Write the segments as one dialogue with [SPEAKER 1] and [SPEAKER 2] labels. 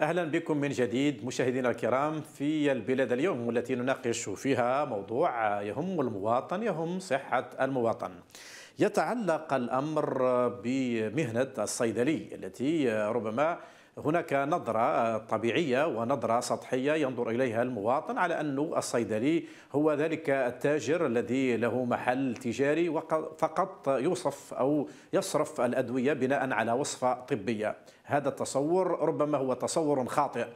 [SPEAKER 1] اهلا بكم من جديد مشاهدينا الكرام في البلاد اليوم التي نناقش فيها موضوع يهم المواطن يهم صحه المواطن. يتعلق الامر بمهنه الصيدلي التي ربما هناك نظرة طبيعية ونظرة سطحية ينظر إليها المواطن على أن الصيدلي هو ذلك التاجر الذي له محل تجاري فقط يوصف أو يصرف الأدوية بناء على وصفة طبية هذا التصور ربما هو تصور خاطئ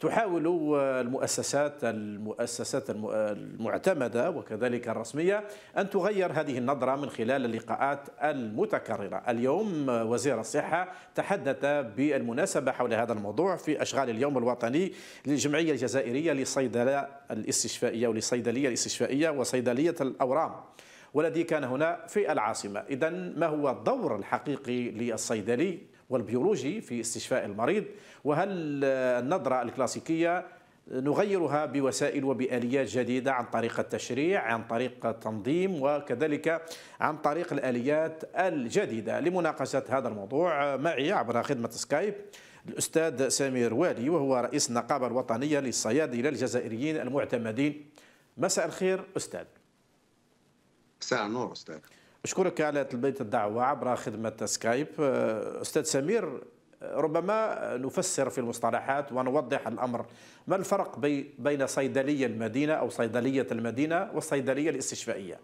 [SPEAKER 1] تحاول المؤسسات المؤسسات المعتمدة وكذلك الرسمية أن تغير هذه النظرة من خلال اللقاءات المتكررة اليوم وزير الصحة تحدث بالمناسبة حول هذا الموضوع في أشغال اليوم الوطني للجمعية الجزائرية للصيدلة الاستشفائية ولصيدليه الاستشفائية وصيدلية الأورام والذي كان هنا في العاصمة إذا ما هو الدور الحقيقي للصيدلي والبيولوجي في استشفاء المريض وهل النظرة الكلاسيكية نغيرها بوسائل وبآليات جديدة عن طريق التشريع عن طريق التنظيم وكذلك عن طريق الآليات الجديدة لمناقشة هذا الموضوع معي عبر خدمة سكايب الأستاذ سمير والي وهو رئيس النقابة الوطنية للصيادلة الجزائريين المعتمدين مساء الخير أستاذ مساء النور أستاذ أشكرك على تلبية الدعوة عبر خدمة سكايب آه، أستاذ سمير آه، ربما نفسر في المصطلحات ونوضح الأمر ما الفرق بين صيدلية المدينة أو صيدلية المدينة والصيدلية الاستشفائية؟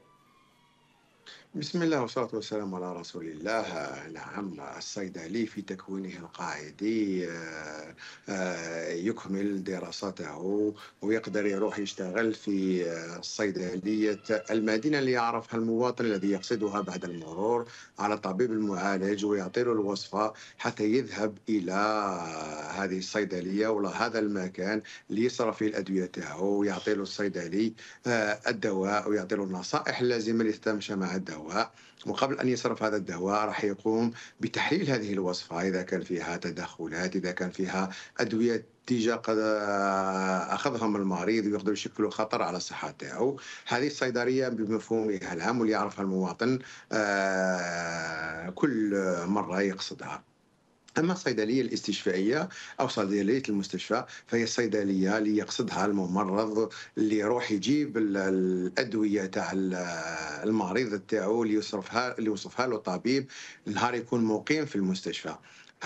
[SPEAKER 2] بسم الله والصلاة والسلام على رسول الله نعم الصيدلي في تكوينه القاعدي آه، آه، يكمل دراسته ويقدر يروح يشتغل في صيدلية المدينة اللي يعرفها المواطن الذي يقصدها بعد المرور على طبيب المعالج ويعطي له الوصفة حتى يذهب إلى هذه الصيدلية ولا هذا المكان ليصرف فيه الأدوية ويعطي له الصيدلي آه، الدواء ويعطي له النصائح اللازمة لتتمشى مع الدواء الدواء وقبل أن يصرف هذا الدواء راح يقوم بتحليل هذه الوصفة إذا كان فيها تدخلات إذا كان فيها أدوية نتيجة قد آه، أخذهم المريض ويقدروا يشكلوا خطر على الصحة تاعو هذه الصيدلية بمفهومها العام واللي يعرفها المواطن آه، كل مرة يقصدها أما الصيدلية الاستشفائية أو صيدلية المستشفى فهي الصيدلية اللي يقصدها الممرض اللي يروح يجيب الأدوية تاع المريض تاعو اللي يصرفها اللي يوصفها له الطبيب نهار يكون مقيم في المستشفى.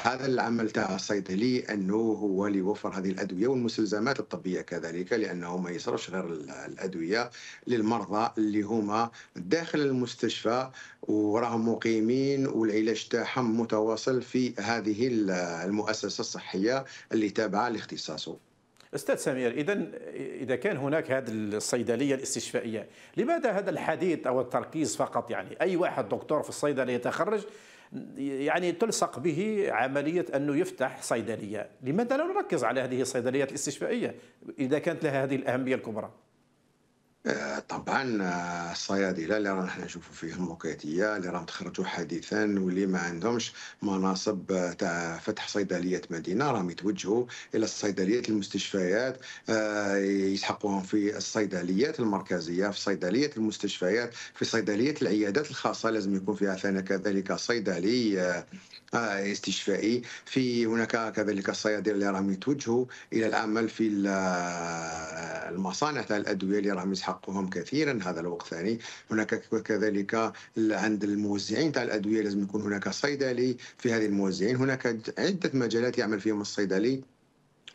[SPEAKER 2] هذا اللي عملته الصيدلي انه هو اللي يوفر هذه الادويه والمستلزمات الطبيه كذلك لانه ما يصرفش غير الادويه للمرضى اللي هما داخل المستشفى وراهم مقيمين والعلاج تاعهم متواصل في هذه المؤسسه الصحيه اللي تابعه
[SPEAKER 1] لاختصاصه. استاذ سمير اذا اذا كان هناك هذه الصيدليه الاستشفائيه لماذا هذا الحديث او التركيز فقط يعني اي واحد دكتور في الصيدليه يتخرج يعني تلصق به عملية أنه يفتح صيدلية لماذا لا نركز على هذه الصيدليات الاستشفائية إذا كانت لها هذه الأهمية الكبرى آه،
[SPEAKER 2] طبعا آه، الصيادله اللي رانا حنا نشوفوا فيهم وكاتيه اللي راهم تخرجوا حديثا واللي ما عندهمش مناصب آه، تاع فتح صيدليات مدينه راهم يتوجهوا الى الصيدليات المستشفيات يسحقوهم في الصيدليات المركزيه في صيدليه المستشفيات في صيدليه العيادات الخاصه لازم يكون فيها ثاني كذلك صيدلي استشفائي في هناك كذلك الصيادله اللي راهم يتوجهوا الى العمل في المصانع تاع الادويه اللي راهم يسحقوا حقهم كثيرا هذا الوقت ثاني هناك كذلك عند الموزعين تاع الادويه لازم يكون هناك صيدلي في هذه الموزعين هناك عده مجالات يعمل فيهم الصيدلي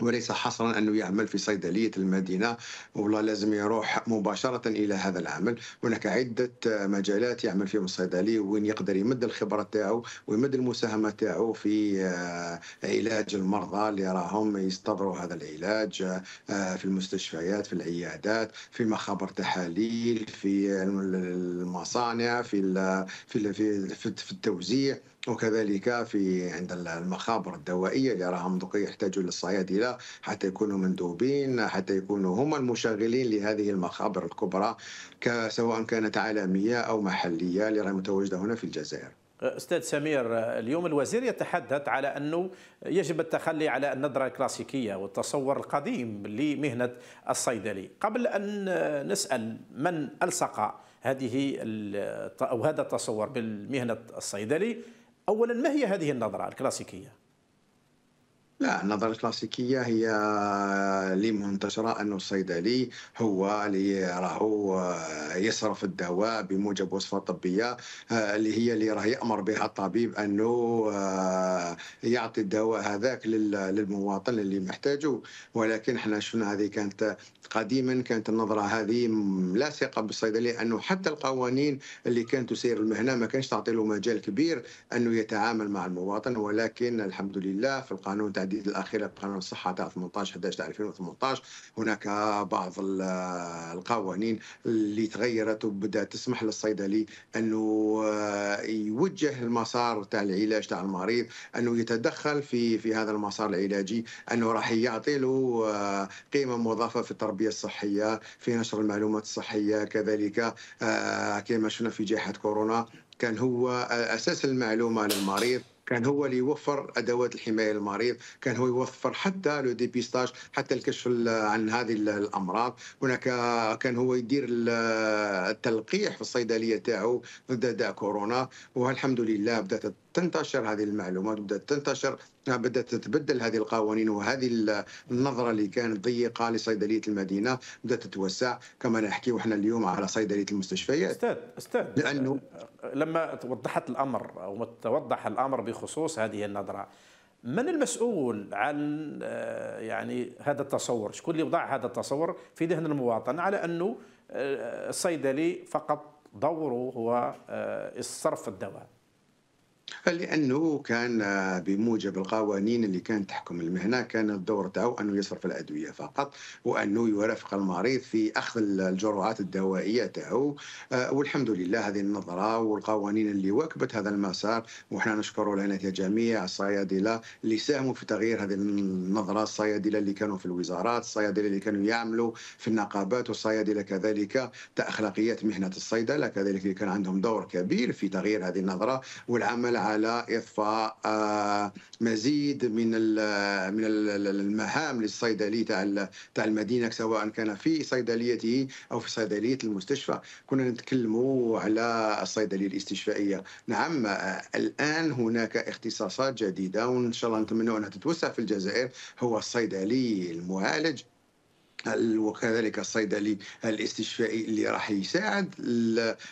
[SPEAKER 2] وليس حصرا انه يعمل في صيدليه المدينه والله لازم يروح مباشره الى هذا العمل هناك عده مجالات يعمل فيهم الصيدلي وين يقدر يمد الخبره تاعو ويمد المساهمه تاعو في آه، علاج المرضى اللي راهم يستضروا هذا العلاج آه، في المستشفيات في العيادات في مخابر تحاليل في المصانع في في في التوزيع وكذلك في عند المخابر الدوائيه اللي راها منذقيه يحتاجوا للصيادله حتى يكونوا مندوبين حتى يكونوا هم المشغلين لهذه المخابر الكبرى سواء كانت عالميه او محليه اللي راهي متواجده هنا في الجزائر.
[SPEAKER 1] أه، استاذ سمير أه، اليوم الوزير يتحدث على انه يجب التخلي على النظره الكلاسيكيه والتصور القديم لمهنه الصيدلي، قبل ان أه، نسال من الصق هذه او هذا التصور بالمهنه الصيدلي اولا ما هي هذه النظره الكلاسيكيه لا النظرة الكلاسيكية
[SPEAKER 2] هي اللي منتشرة أنه الصيدلي هو اللي راهو آه، يصرف الدواء بموجب وصفة طبية آه، اللي هي اللي راه يأمر بها الطبيب أنه آه، يعطي الدواء هذاك للمواطن اللي محتاجه ولكن احنا شفنا هذه كانت قديما كانت النظرة هذه لاصقة بالصيدلي أنه حتى القوانين اللي كانت تسير المهنة ما كانش تعطي له مجال كبير أنه يتعامل مع المواطن ولكن الحمد لله في القانون تاع التهديد الاخيره بقانون الصحه تاع 18 11 تاع 2018 هناك بعض القوانين اللي تغيرت وبدات تسمح للصيدلي انه آه، يوجه المسار تاع العلاج تاع المريض انه يتدخل في في هذا المسار العلاجي انه راح يعطي له آه، قيمه مضافه في التربيه الصحيه في نشر المعلومات الصحيه كذلك آه، كما شفنا في جائحه كورونا كان هو اساس المعلومه للمريض كان هو اللي يوفر ادوات الحمايه للمريض، كان هو يوفر حتى لو ديبيستاج، حتى الكشف عن هذه الامراض، هناك كان هو يدير التلقيح في الصيدليه تاعو ضد داء كورونا والحمد لله بدات تنتشر هذه المعلومات بدأت تنتشر بدأت تتبدل هذه القوانين وهذه النظرة اللي كانت ضيقة لصيدلية المدينة بدأت تتوسع كما نحكي وحنا اليوم على صيدلية المستشفيات أستاذ
[SPEAKER 1] أستاذ لأنه لما توضحت الأمر أو توضح الأمر بخصوص هذه النظرة من المسؤول عن آه، يعني هذا التصور شكون اللي وضع هذا التصور في ذهن المواطن على أنه آه، الصيدلي فقط دوره هو آه، صرف الدواء
[SPEAKER 2] لانه كان بموجب القوانين اللي كانت تحكم المهنه كان الدور تاعو انه يصرف الادويه فقط وانه يرافق المريض في اخذ الجرعات الدوائيه تاعو آه، والحمد لله هذه النظره والقوانين اللي واكبت هذا المسار وحنا نشكر لعنه جميع الصيادله اللي ساهموا في تغيير هذه النظره الصيادله اللي كانوا في الوزارات الصيادله اللي كانوا يعملوا في النقابات والصيادله كذلك تاع اخلاقيات مهنه الصيدله كذلك اللي كان عندهم دور كبير في تغيير هذه النظره والعمل على على اضفاء آه، مزيد من من المهام للصيدلي تاع تاع المدينه سواء كان في صيدليته او في صيدليه المستشفى كنا نتكلموا على الصيدليه الاستشفائيه نعم آه، الان هناك اختصاصات جديده وان شاء الله نتمنى انها تتوسع في الجزائر هو الصيدلي المعالج وكذلك الصيدلي الاستشفائي اللي راح يساعد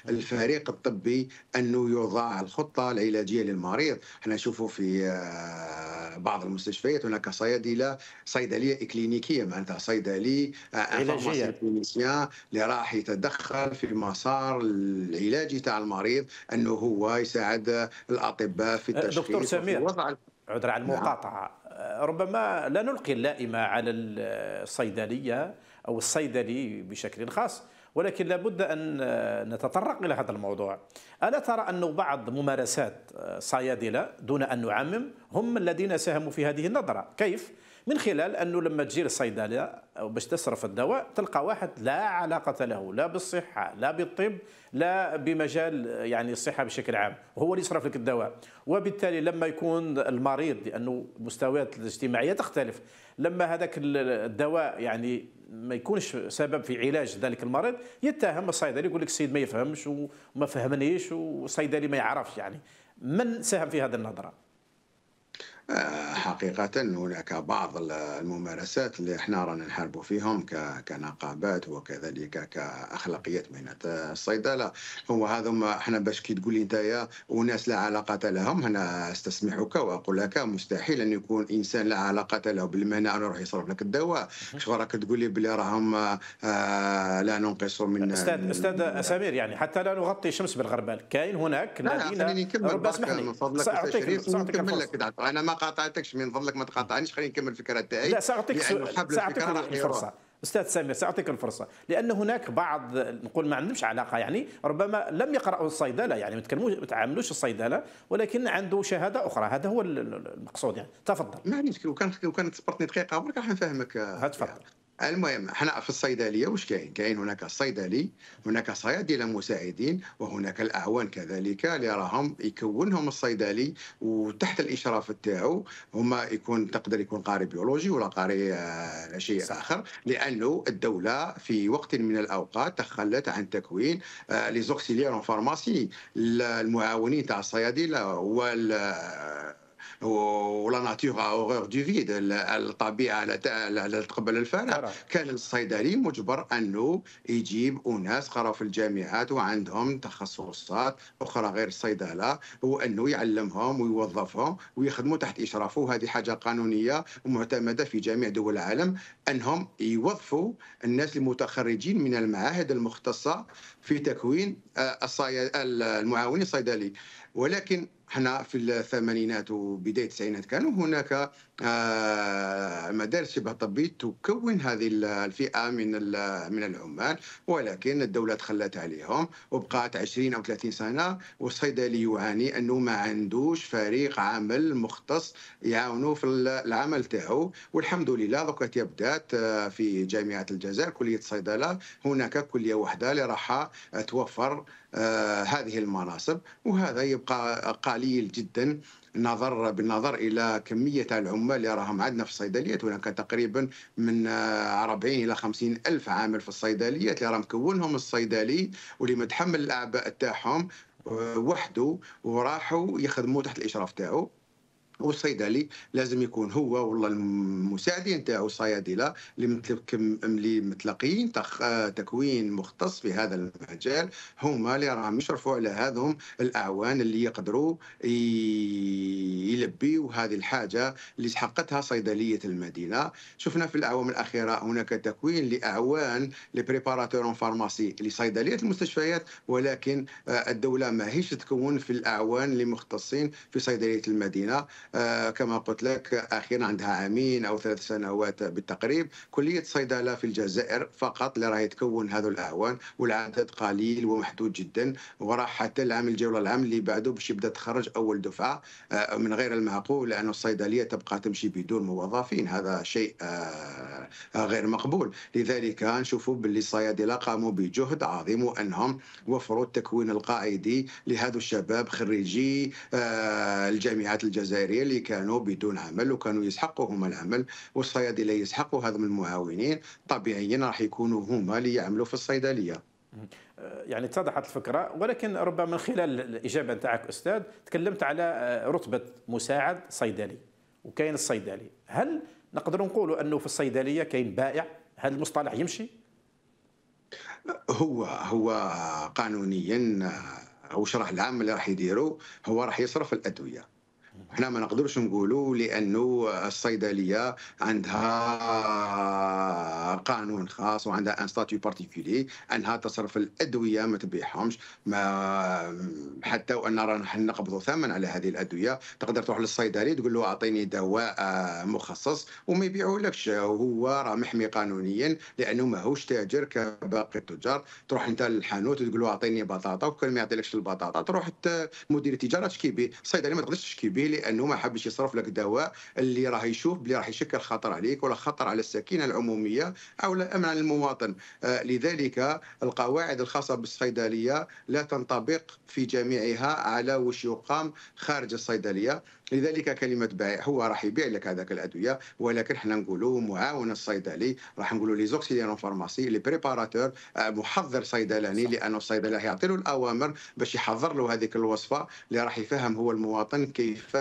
[SPEAKER 2] الفريق الطبي انه يوضع الخطه العلاجيه للمريض احنا نشوفوا في آه، بعض المستشفيات هناك صيادله صيدليه اكلينيكيه معناتها صيدلي آه، آه، علاجيه اللي راح يتدخل في المسار العلاجي تاع المريض انه هو يساعد الاطباء في التشخيص دكتور سمير
[SPEAKER 1] عذر على المقاطعة نعم. آه، ربما لا نلقي اللائمة على الصيدلية أو الصيدلي بشكل خاص ولكن لابد أن نتطرق إلى هذا الموضوع ألا ترى أن بعض ممارسات صيادلة دون أن نعمم هم الذين ساهموا في هذه النظرة كيف؟ من خلال أنه لما تجي للصيدلة باش تصرف الدواء تلقى واحد لا علاقة له لا بالصحة لا بالطب لا بمجال يعني الصحة بشكل عام هو اللي يصرف لك الدواء وبالتالي لما يكون المريض لأنه المستويات الاجتماعية تختلف لما هذاك الدواء يعني ما يكونش سبب في علاج ذلك المريض يتهم الصيدلي يقول لك السيد ما يفهمش وما فهمنيش والصيدلي ما يعرفش يعني من ساهم في هذه النظره
[SPEAKER 2] آه، حقيقة هناك بعض الممارسات اللي احنا رانا نحاربوا فيهم كنقابات وكذلك كأخلاقيات مهنة الصيدلة هو هذوما احنا باش كي تقول لي يا وناس لا علاقة لهم انا استسمحك واقول لك مستحيل ان يكون انسان لا علاقة له بالمهنة انا راح يصرف لك الدواء شو راك تقول لي بلي راهم آه، لا ننقص من استاذ
[SPEAKER 1] استاذ سمير يعني حتى لا نغطي شمس بالغربال كاين هناك نكمل ربما اسمح لي ساعطيك ساعطيك
[SPEAKER 2] انا ما ما قاطعتكش من فضلك ما تقاطعنيش خليني نكمل الفكره تاعي لا ساعطيك ساعطيك الفرصه
[SPEAKER 1] استاذ سمير ساعطيك الفرصه لان هناك بعض نقول ما عندهمش علاقه يعني ربما لم يقراوا الصيدله يعني ما ما تعاملوش الصيدله ولكن عنده شهاده اخرى هذا هو المقصود يعني تفضل معليش لو كان لو كانت صبرتني دقيقه برك
[SPEAKER 2] راح نفهمك آه، تفضل المهم احنا في الصيدليه واش كاين؟ كاين هناك الصيدلي، هناك صيادله مساعدين وهناك الاعوان كذلك اللي راهم يكونهم الصيدلي وتحت الاشراف تاعو هما يكون تقدر يكون قاري بيولوجي ولا قاري آه، شيء صح. اخر لانه الدوله في وقت من الاوقات تخلت عن تكوين لي زوكسيليير فارماسي المعاونين تاع الصيادله وال ولا ناتور اورور دو فيد الطبيعه لا تتقبل الفارغ كان الصيدلي مجبر انه يجيب اناس قراوا في الجامعات وعندهم تخصصات اخرى غير الصيدله وانه يعلمهم ويوظفهم ويخدموا تحت اشرافه وهذه حاجه قانونيه ومعتمده في جميع دول العالم انهم يوظفوا الناس المتخرجين من المعاهد المختصه في تكوين آه، المعاون الصيدلي ولكن حنا في الثمانينات وبدايه التسعينات كانوا هناك آه، مدارس شبه طبي تكون هذه الفئة من من العمال ولكن الدولة تخلت عليهم وبقات 20 أو 30 سنة والصيدلي يعاني أنه ما عندوش فريق عمل مختص يعاونوا في العمل تاعو والحمد لله دوكا تبدات آه، في جامعة الجزائر كلية الصيدلة هناك كلية واحدة اللي راح توفر آه، هذه المناصب وهذا يبقى قليل جدا نظر بالنظر الى كميه العمال اللي راهم عندنا في الصيدليات هناك تقريبا من 40 آه، الى 50 الف عامل في الصيدليات اللي راه مكونهم الصيدلي واللي متحمل الاعباء تاعهم آه، وحده وراحوا يخدموا تحت الاشراف تاعو والصيدلي لازم يكون هو والله المساعدين نتاعو الصيادله اللي متلقيين تكوين مختص في هذا المجال هما اللي راهم يشرفوا على هذهم الاعوان اللي يقدروا يلبيوا هذه الحاجه اللي حققتها صيدليه المدينه شفنا في الاعوام الاخيره هناك تكوين لاعوان لبريباراتور اون فارماسي لصيدليه المستشفيات ولكن آه، الدوله ماهيش تكون في الاعوان اللي مختصين في صيدليه المدينه آه، كما قلت لك اخيرا عندها عامين او ثلاث سنوات بالتقريب كليه صيدله في الجزائر فقط اللي راهي تكون هذو الاعوان والعدد قليل ومحدود جدا وراح حتى العام الجوله العام اللي بعده باش يبدا تخرج اول دفعه آه، من غير المعقول لان الصيدليه تبقى تمشي بدون موظفين هذا شيء آه، غير مقبول لذلك نشوفوا باللي الصيادله قاموا بجهد عظيم وانهم وفروا التكوين القاعدي لهذا الشباب خريجي الجامعات الجزائريه اللي كانوا بدون عمل وكانوا يسحقوا هما العمل والصيادله يسحقوا هذا من المعاونين طبيعيا راح يكونوا هما اللي يعملوا في الصيدليه
[SPEAKER 1] آه، يعني اتضحت الفكره ولكن ربما من خلال الاجابه نتاعك استاذ تكلمت على آه، رتبه مساعد صيدلي وكاين الصيدلي هل نقدر نقولوا انه في الصيدليه كاين بائع هل المصطلح يمشي هو هو
[SPEAKER 2] قانونيا آه، او شرح العام اللي راح يديروا هو راح يصرف الادويه احنا ما نقدرش نقولوا لانه الصيدليه عندها قانون خاص وعندها ان ستاتيو بارتيكولي انها تصرف الادويه ما تبيعهمش ما حتى وان رانا نقبضوا ثمن على هذه الادويه تقدر تروح للصيدلي تقول له اعطيني دواء مخصص وما يبيعولكش هو راه محمي قانونيا لانه ماهوش تاجر كباقي التجار تروح انت للحانوت وتقول له اعطيني بطاطا وكان ما يعطيلكش البطاطا تروح مدير التجاره تشكي به الصيدلي ما تقدرش تشكي به انه ما حبش يصرف لك دواء اللي راه يشوف بلي راه يشكل خطر عليك ولا خطر على السكينه العموميه او الامن على المواطن آه، لذلك القواعد الخاصه بالصيدليه لا تنطبق في جميعها على وش يقام خارج الصيدليه لذلك كلمه بائع هو راح يبيع لك هذاك الادويه ولكن حنا نقولوا معاون الصيدلي راح نقولوا لي زوكسيليان فارماسي لي بريباراتور آه، محضر صيدلاني لانه الصيدلي راح يعطي له الاوامر باش يحضر له هذيك الوصفه اللي راح يفهم هو المواطن كيف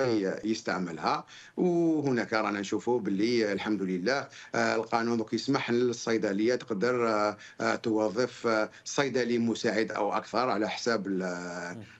[SPEAKER 2] يستعملها وهناك رانا نشوفوا باللي الحمد لله آه، القانون يسمح للصيدليه تقدر آه، توظف صيدلي مساعد او اكثر على حساب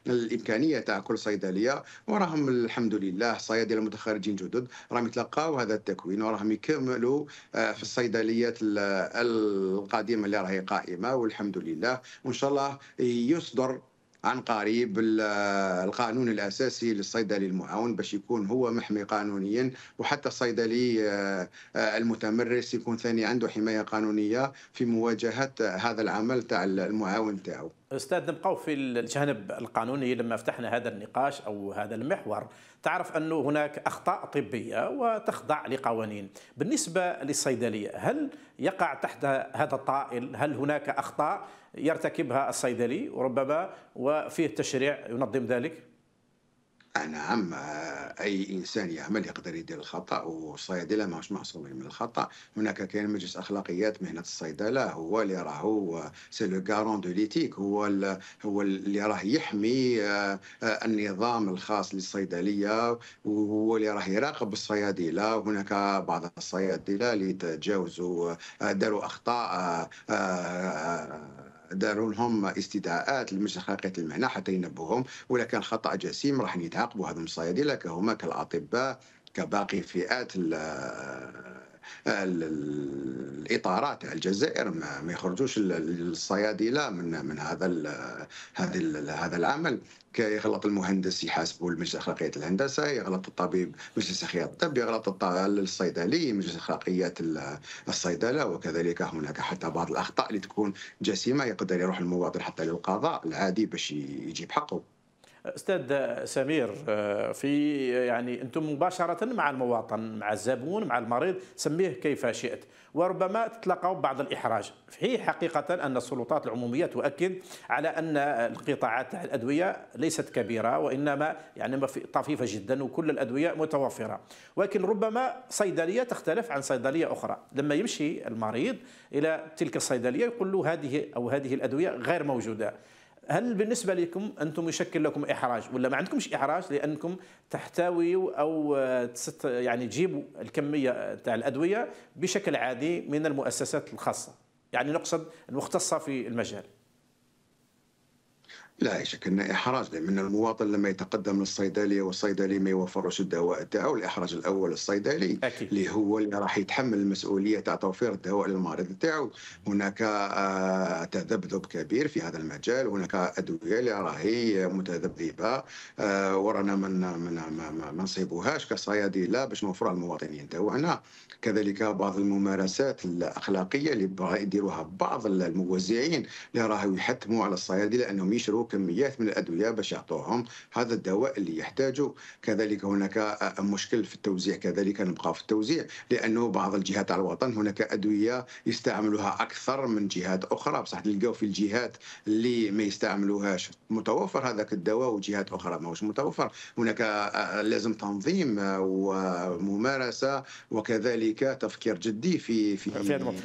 [SPEAKER 2] الامكانيه تاع كل صيدليه وراهم الحمد لله الله احصائيه المتخرجين جدد راهم يتلقاو هذا التكوين وراهم يكملوا آه، في الصيدليات القديمه اللي راهي قائمه والحمد لله وان شاء الله يصدر عن قريب القانون الاساسي للصيدلي المعاون باش يكون هو محمي قانونيا وحتى الصيدلي آه، آه، المتمرس يكون ثاني عنده حمايه قانونيه في مواجهه هذا العمل تاع المعاون
[SPEAKER 1] تاعو استاذ نبقاو في الجانب القانوني لما فتحنا هذا النقاش او هذا المحور تعرف انه هناك اخطاء طبيه وتخضع لقوانين بالنسبه للصيدليه هل يقع تحت هذا الطائل هل هناك اخطاء يرتكبها الصيدلي وربما وفيه تشريع ينظم ذلك
[SPEAKER 2] نعم آه، اي انسان يعمل يقدر يدير الخطا والصيادله ماهوش معصومين من الخطا هناك كاين مجلس اخلاقيات مهنه الصيدله هو اللي راهو سي لو غارون دو ليتيك هو هو اللي راه يحمي آه، آه، النظام الخاص للصيدليه وهو اللي راه يراقب الصيادله هناك بعض الصيادله اللي تجاوزوا داروا اخطاء داروا لهم استدعاءات لمجلس حقيقه المعنى حتى ينبهوهم ولا كان خطا جسيم راح يتعاقبوا هذوما الصيادله كهما كالاطباء كباقي فئات الاطارات تاع الجزائر ما يخرجوش الصيادله من من هذا هذا هذا العمل يغلط المهندس يحاسبه المجلس اخلاقيات الهندسه يغلط الطبيب مجلس اخلاقيات الطب يغلط الصيدلي مجلس اخلاقيات الصيدله وكذلك هناك حتى بعض الاخطاء اللي تكون جسيمه يقدر يروح المواطن حتى للقضاء العادي باش يجيب حقه
[SPEAKER 1] استاذ سمير آه، في يعني انتم مباشره مع المواطن مع الزبون مع المريض سميه كيف شئت وربما تتلقوا بعض الاحراج في حقيقه ان السلطات العموميه تؤكد على ان القطاعات تاع الادويه ليست كبيره وانما يعني طفيفه جدا وكل الادويه متوفره ولكن ربما صيدليه تختلف عن صيدليه اخرى لما يمشي المريض الى تلك الصيدليه يقول له هذه او هذه الادويه غير موجوده هل بالنسبه لكم انتم يشكل لكم احراج ولا ما عندكمش احراج لانكم تحتويوا او آه، يعني تجيبوا الكميه آه، تاع الادويه بشكل عادي من المؤسسات الخاصه يعني نقصد المختصه في المجال
[SPEAKER 2] لا شك ان احراج لان المواطن لما يتقدم للصيدليه والصيدلي ما يوفروش الدواء تاعو الاحراج الاول الصيدلي أكيد. اللي هو اللي راح يتحمل المسؤوليه تاع توفير الدواء للمريض تاعو هناك آه، تذبذب كبير في هذا المجال هناك ادويه اللي راهي متذبذبه آه، ورانا من من ما نصيبوهاش كصيادله باش نوفروها للمواطنين تاعنا كذلك بعض الممارسات الاخلاقيه اللي يديروها بعض الموزعين اللي راهو يحتموا على الصيادله انهم يشروا كميات من الادويه باش يعطوهم هذا الدواء اللي يحتاجه كذلك هناك آه، آه، مشكل في التوزيع كذلك نبقى في التوزيع لانه بعض الجهات على الوطن هناك ادويه يستعملوها اكثر من جهات اخرى بصح تلقاو في الجهات اللي ما يستعملوهاش متوفر هذاك الدواء وجهات اخرى ماهوش متوفر هناك آه، لازم تنظيم وممارسه وكذلك تفكير جدي في في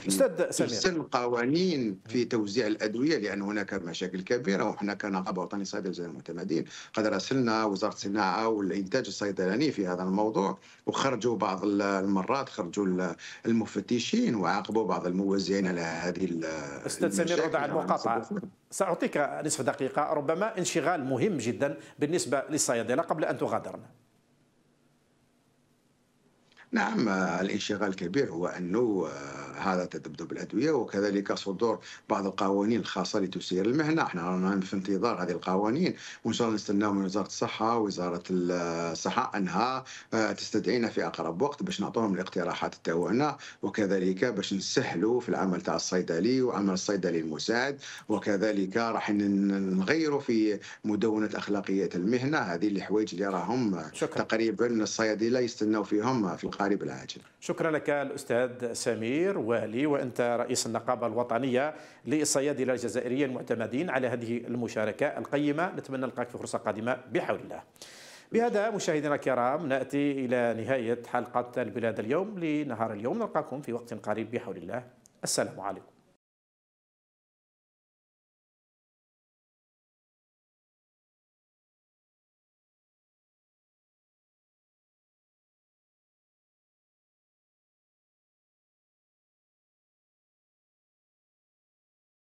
[SPEAKER 2] في, في القوانين في توزيع الادويه لان هناك مشاكل كبيره وحنا كان نقابه وطني الصيدلي الجزائر المعتمدين قد راسلنا وزاره الصناعه والانتاج الصيدلاني في هذا الموضوع وخرجوا بعض المرات خرجوا المفتشين وعاقبوا بعض الموزعين على هذه استاذ سمير على نعم، المقاطعه
[SPEAKER 1] ساعطيك نصف دقيقه ربما انشغال مهم جدا بالنسبه للصيادله قبل ان تغادرنا
[SPEAKER 2] نعم الانشغال الكبير هو انه آه، هذا تذبذب الادويه وكذلك صدور بعض القوانين الخاصه لتسير المهنه احنا رانا في انتظار هذه القوانين وان شاء الله نستناو من وزاره الصحه وزاره الصحه انها آه، تستدعينا في اقرب وقت باش نعطوهم الاقتراحات تاعنا وكذلك باش نسهلوا في العمل تاع الصيدلي وعمل الصيدلي المساعد وكذلك راح نغيروا في مدونه اخلاقيه المهنه هذه الحوايج اللي راهم تقريبا الصيادله يستناو فيهم في القريب العاجل
[SPEAKER 1] شكرا لك الاستاذ سمير والي وأنت رئيس النقابة الوطنية للصيادلة الجزائريين المعتمدين على هذه المشاركة القيمة نتمنى نلقاك في فرصة قادمة بحول الله بهذا مشاهدينا الكرام نأتي إلى نهاية حلقة البلاد اليوم لنهار اليوم نلقاكم في وقت قريب بحول الله السلام عليكم